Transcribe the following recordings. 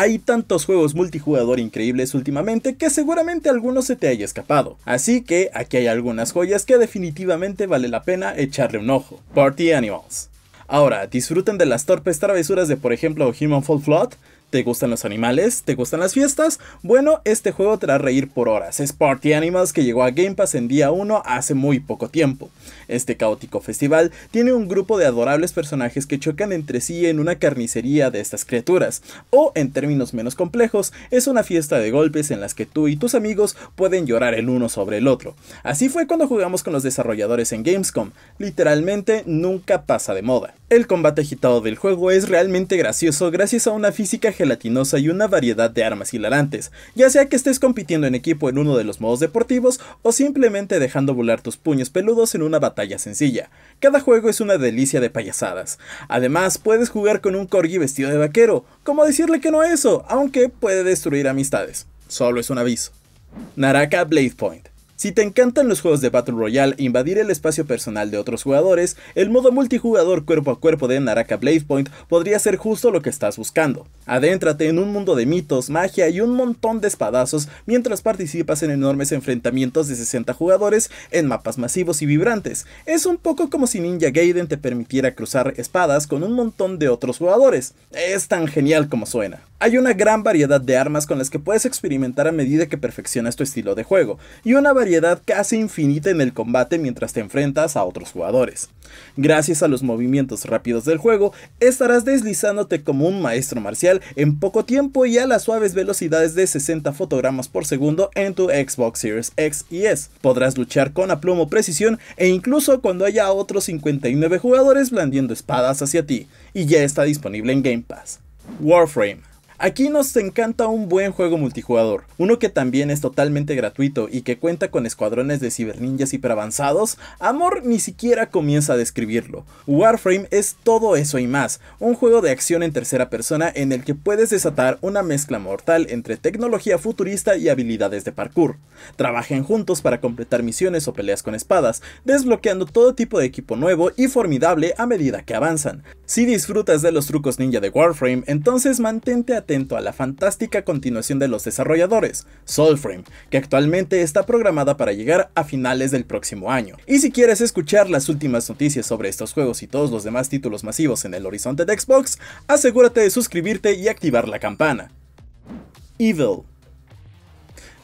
Hay tantos juegos multijugador increíbles últimamente que seguramente alguno se te haya escapado, así que aquí hay algunas joyas que definitivamente vale la pena echarle un ojo. Party Animals. Ahora, ¿disfruten de las torpes travesuras de por ejemplo Human Fall Flat? ¿Te gustan los animales? ¿Te gustan las fiestas? Bueno, este juego te hará reír por horas. Es Party Animals que llegó a Game Pass en día 1 hace muy poco tiempo. Este caótico festival tiene un grupo de adorables personajes que chocan entre sí en una carnicería de estas criaturas. O, en términos menos complejos, es una fiesta de golpes en las que tú y tus amigos pueden llorar el uno sobre el otro. Así fue cuando jugamos con los desarrolladores en Gamescom. Literalmente nunca pasa de moda. El combate agitado del juego es realmente gracioso gracias a una física gelatinosa y una variedad de armas hilarantes, ya sea que estés compitiendo en equipo en uno de los modos deportivos o simplemente dejando volar tus puños peludos en una batalla sencilla. Cada juego es una delicia de payasadas. Además, puedes jugar con un corgi vestido de vaquero, como decirle que no eso, aunque puede destruir amistades. Solo es un aviso. Naraka Blade Point si te encantan los juegos de Battle Royale e invadir el espacio personal de otros jugadores, el modo multijugador cuerpo a cuerpo de Naraka Blade Point podría ser justo lo que estás buscando. Adéntrate en un mundo de mitos, magia y un montón de espadazos mientras participas en enormes enfrentamientos de 60 jugadores en mapas masivos y vibrantes. Es un poco como si Ninja Gaiden te permitiera cruzar espadas con un montón de otros jugadores. Es tan genial como suena. Hay una gran variedad de armas con las que puedes experimentar a medida que perfeccionas tu estilo de juego, y una variedad casi infinita en el combate mientras te enfrentas a otros jugadores. Gracias a los movimientos rápidos del juego, estarás deslizándote como un maestro marcial en poco tiempo y a las suaves velocidades de 60 fotogramas por segundo en tu Xbox Series X y S. Podrás luchar con aplomo precisión e incluso cuando haya otros 59 jugadores blandiendo espadas hacia ti, y ya está disponible en Game Pass. Warframe Aquí nos encanta un buen juego multijugador, uno que también es totalmente gratuito y que cuenta con escuadrones de ciberninjas hiperavanzados, Amor ni siquiera comienza a describirlo. Warframe es todo eso y más, un juego de acción en tercera persona en el que puedes desatar una mezcla mortal entre tecnología futurista y habilidades de parkour. Trabajen juntos para completar misiones o peleas con espadas, desbloqueando todo tipo de equipo nuevo y formidable a medida que avanzan. Si disfrutas de los trucos ninja de Warframe, entonces mantente atento atento a la fantástica continuación de los desarrolladores, Soulframe, que actualmente está programada para llegar a finales del próximo año. Y si quieres escuchar las últimas noticias sobre estos juegos y todos los demás títulos masivos en el horizonte de Xbox, asegúrate de suscribirte y activar la campana. Evil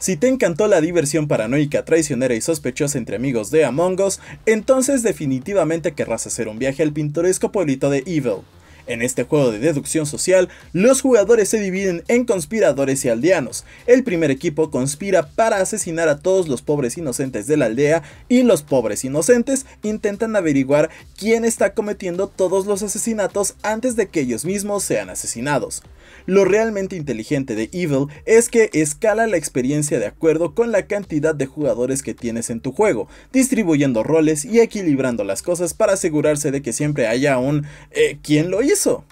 si te encantó la diversión paranoica, traicionera y sospechosa entre amigos de Among Us, entonces definitivamente querrás hacer un viaje al pintoresco pueblito de Evil. En este juego de deducción social, los jugadores se dividen en conspiradores y aldeanos. El primer equipo conspira para asesinar a todos los pobres inocentes de la aldea y los pobres inocentes intentan averiguar quién está cometiendo todos los asesinatos antes de que ellos mismos sean asesinados. Lo realmente inteligente de Evil es que escala la experiencia de acuerdo con la cantidad de jugadores que tienes en tu juego, distribuyendo roles y equilibrando las cosas para asegurarse de que siempre haya un eh, ¿quién lo hizo? hizo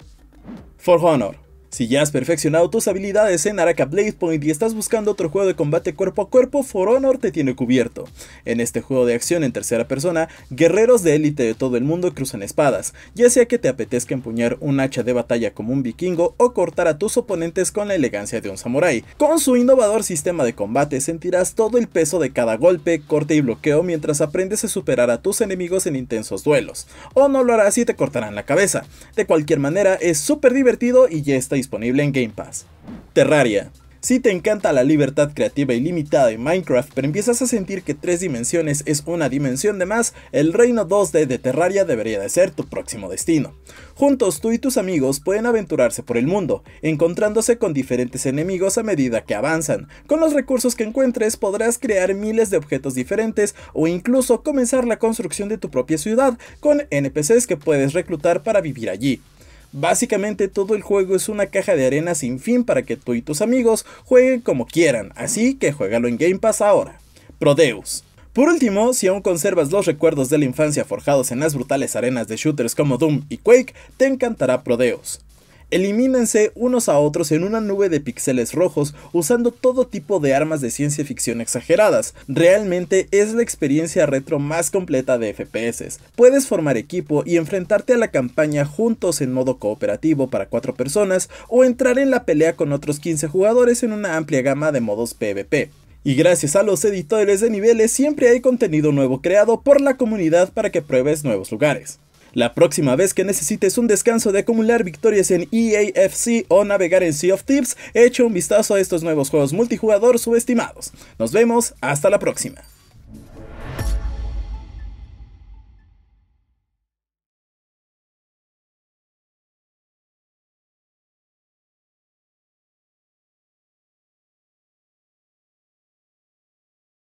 For Honor. Si ya has perfeccionado tus habilidades en Araka Blade Point y estás buscando otro juego de combate cuerpo a cuerpo, For Honor te tiene cubierto. En este juego de acción en tercera persona, guerreros de élite de todo el mundo cruzan espadas, ya sea que te apetezca empuñar un hacha de batalla como un vikingo o cortar a tus oponentes con la elegancia de un samurái. Con su innovador sistema de combate sentirás todo el peso de cada golpe, corte y bloqueo mientras aprendes a superar a tus enemigos en intensos duelos, o no lo harás y te cortarán la cabeza. De cualquier manera, es súper divertido y ya está disponible en Game Pass. Terraria. Si te encanta la libertad creativa ilimitada en Minecraft, pero empiezas a sentir que tres dimensiones es una dimensión de más, el reino 2D de Terraria debería de ser tu próximo destino. Juntos tú y tus amigos pueden aventurarse por el mundo, encontrándose con diferentes enemigos a medida que avanzan. Con los recursos que encuentres podrás crear miles de objetos diferentes o incluso comenzar la construcción de tu propia ciudad con NPCs que puedes reclutar para vivir allí. Básicamente todo el juego es una caja de arena sin fin para que tú y tus amigos jueguen como quieran, así que juégalo en Game Pass ahora. Prodeus. Por último, si aún conservas los recuerdos de la infancia forjados en las brutales arenas de shooters como Doom y Quake, te encantará Prodeus. Elimínense unos a otros en una nube de píxeles rojos usando todo tipo de armas de ciencia ficción exageradas. Realmente es la experiencia retro más completa de FPS. Puedes formar equipo y enfrentarte a la campaña juntos en modo cooperativo para 4 personas o entrar en la pelea con otros 15 jugadores en una amplia gama de modos PvP. Y gracias a los editores de niveles siempre hay contenido nuevo creado por la comunidad para que pruebes nuevos lugares. La próxima vez que necesites un descanso de acumular victorias en EAFC o navegar en Sea of Tips, echa un vistazo a estos nuevos juegos multijugador subestimados. Nos vemos, hasta la próxima.